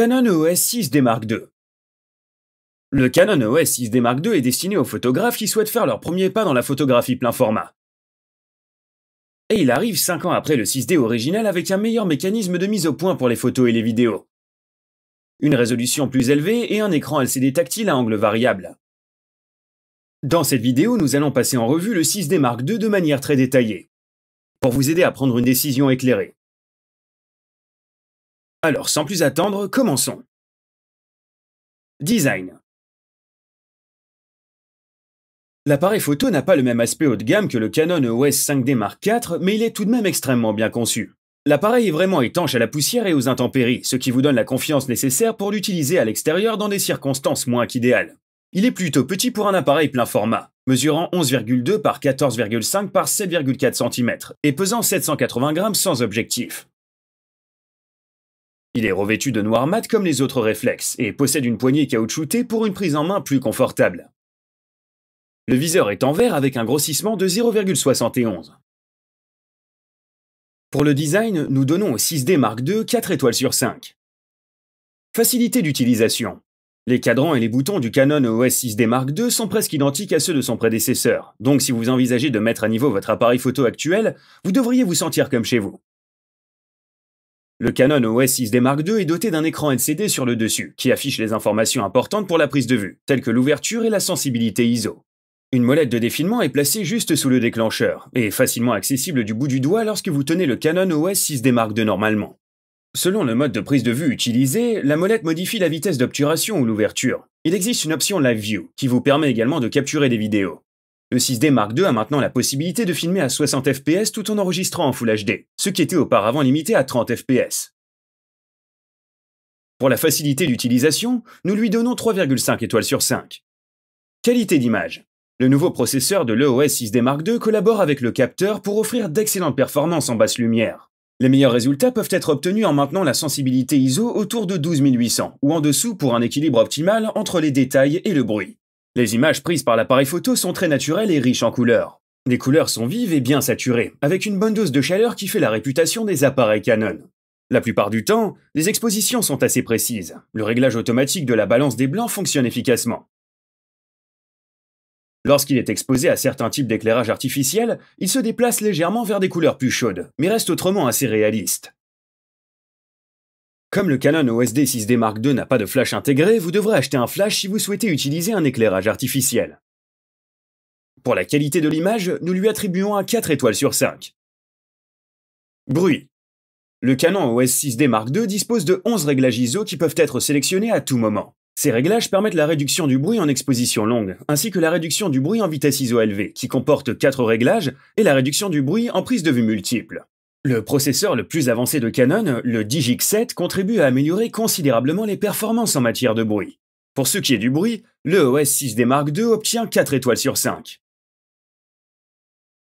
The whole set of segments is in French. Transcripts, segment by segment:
Canon EOS 6D Mark II. Le Canon EOS 6D Mark II est destiné aux photographes qui souhaitent faire leur premier pas dans la photographie plein format. Et il arrive 5 ans après le 6D original avec un meilleur mécanisme de mise au point pour les photos et les vidéos. Une résolution plus élevée et un écran LCD tactile à angle variable. Dans cette vidéo, nous allons passer en revue le 6D Mark II de manière très détaillée, pour vous aider à prendre une décision éclairée. Alors sans plus attendre, commençons. Design. L'appareil photo n'a pas le même aspect haut de gamme que le Canon EOS 5D Mark IV, mais il est tout de même extrêmement bien conçu. L'appareil est vraiment étanche à la poussière et aux intempéries, ce qui vous donne la confiance nécessaire pour l'utiliser à l'extérieur dans des circonstances moins qu'idéales. Il est plutôt petit pour un appareil plein format, mesurant 11,2 par 14,5 par 7,4 cm et pesant 780 grammes sans objectif. Il est revêtu de noir mat comme les autres réflexes et possède une poignée caoutchoutée pour une prise en main plus confortable. Le viseur est en verre avec un grossissement de 0,71. Pour le design, nous donnons au 6D Mark II 4 étoiles sur 5. Facilité d'utilisation. Les cadrans et les boutons du Canon OS 6D Mark II sont presque identiques à ceux de son prédécesseur, donc si vous envisagez de mettre à niveau votre appareil photo actuel, vous devriez vous sentir comme chez vous. Le Canon OS 6 d Mark II est doté d'un écran LCD sur le dessus, qui affiche les informations importantes pour la prise de vue, telles que l'ouverture et la sensibilité ISO. Une molette de défilement est placée juste sous le déclencheur, et facilement accessible du bout du doigt lorsque vous tenez le Canon OS 6 d Mark II normalement. Selon le mode de prise de vue utilisé, la molette modifie la vitesse d'obturation ou l'ouverture. Il existe une option Live View, qui vous permet également de capturer des vidéos. Le 6D Mark II a maintenant la possibilité de filmer à 60 fps tout en enregistrant en Full HD, ce qui était auparavant limité à 30 fps. Pour la facilité d'utilisation, nous lui donnons 3,5 étoiles sur 5. Qualité d'image. Le nouveau processeur de l'EOS 6D Mark II collabore avec le capteur pour offrir d'excellentes performances en basse lumière. Les meilleurs résultats peuvent être obtenus en maintenant la sensibilité ISO autour de 12800 ou en dessous pour un équilibre optimal entre les détails et le bruit. Les images prises par l'appareil photo sont très naturelles et riches en couleurs. Les couleurs sont vives et bien saturées, avec une bonne dose de chaleur qui fait la réputation des appareils Canon. La plupart du temps, les expositions sont assez précises. Le réglage automatique de la balance des blancs fonctionne efficacement. Lorsqu'il est exposé à certains types d'éclairage artificiel, il se déplace légèrement vers des couleurs plus chaudes, mais reste autrement assez réaliste. Comme le Canon OSD 6D Mark II n'a pas de flash intégré, vous devrez acheter un flash si vous souhaitez utiliser un éclairage artificiel. Pour la qualité de l'image, nous lui attribuons un 4 étoiles sur 5. Bruit. Le Canon OS 6D Mark II dispose de 11 réglages ISO qui peuvent être sélectionnés à tout moment. Ces réglages permettent la réduction du bruit en exposition longue, ainsi que la réduction du bruit en vitesse ISO élevée, qui comporte 4 réglages, et la réduction du bruit en prise de vue multiple. Le processeur le plus avancé de Canon, le Digic 7, contribue à améliorer considérablement les performances en matière de bruit. Pour ce qui est du bruit, le OS 6D Mark II obtient 4 étoiles sur 5.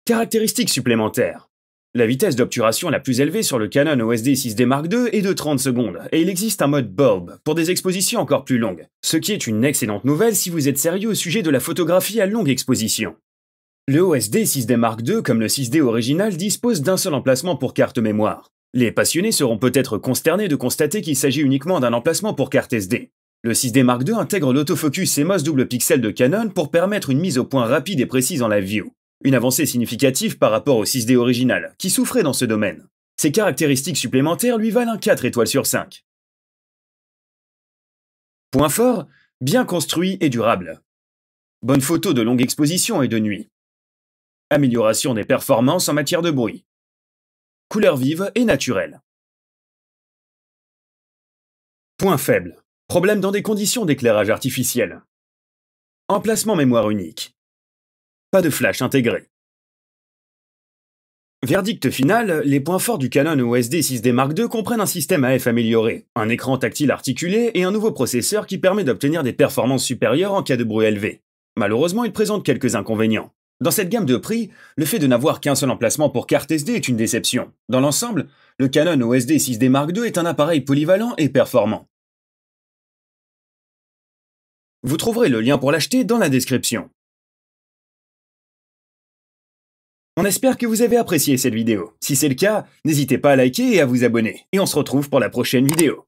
Caractéristiques supplémentaires. La vitesse d'obturation la plus élevée sur le Canon OSD 6D Mark II est de 30 secondes, et il existe un mode bulb pour des expositions encore plus longues, ce qui est une excellente nouvelle si vous êtes sérieux au sujet de la photographie à longue exposition. Le OSD 6D Mark II, comme le 6D original, dispose d'un seul emplacement pour carte mémoire. Les passionnés seront peut-être consternés de constater qu'il s'agit uniquement d'un emplacement pour carte SD. Le 6D Mark II intègre l'autofocus CMOS double pixel de Canon pour permettre une mise au point rapide et précise en live view. Une avancée significative par rapport au 6D original, qui souffrait dans ce domaine. Ses caractéristiques supplémentaires lui valent un 4 étoiles sur 5. Point fort, bien construit et durable. Bonne photo de longue exposition et de nuit. Amélioration des performances en matière de bruit. Couleur vive et naturelle. Point faible. Problème dans des conditions d'éclairage artificiel. Emplacement mémoire unique. Pas de flash intégré. Verdict final, les points forts du Canon OSD 6D Mark II comprennent un système AF amélioré, un écran tactile articulé et un nouveau processeur qui permet d'obtenir des performances supérieures en cas de bruit élevé. Malheureusement, il présente quelques inconvénients. Dans cette gamme de prix, le fait de n'avoir qu'un seul emplacement pour carte SD est une déception. Dans l'ensemble, le Canon OSD 6D Mark II est un appareil polyvalent et performant. Vous trouverez le lien pour l'acheter dans la description. On espère que vous avez apprécié cette vidéo. Si c'est le cas, n'hésitez pas à liker et à vous abonner. Et on se retrouve pour la prochaine vidéo.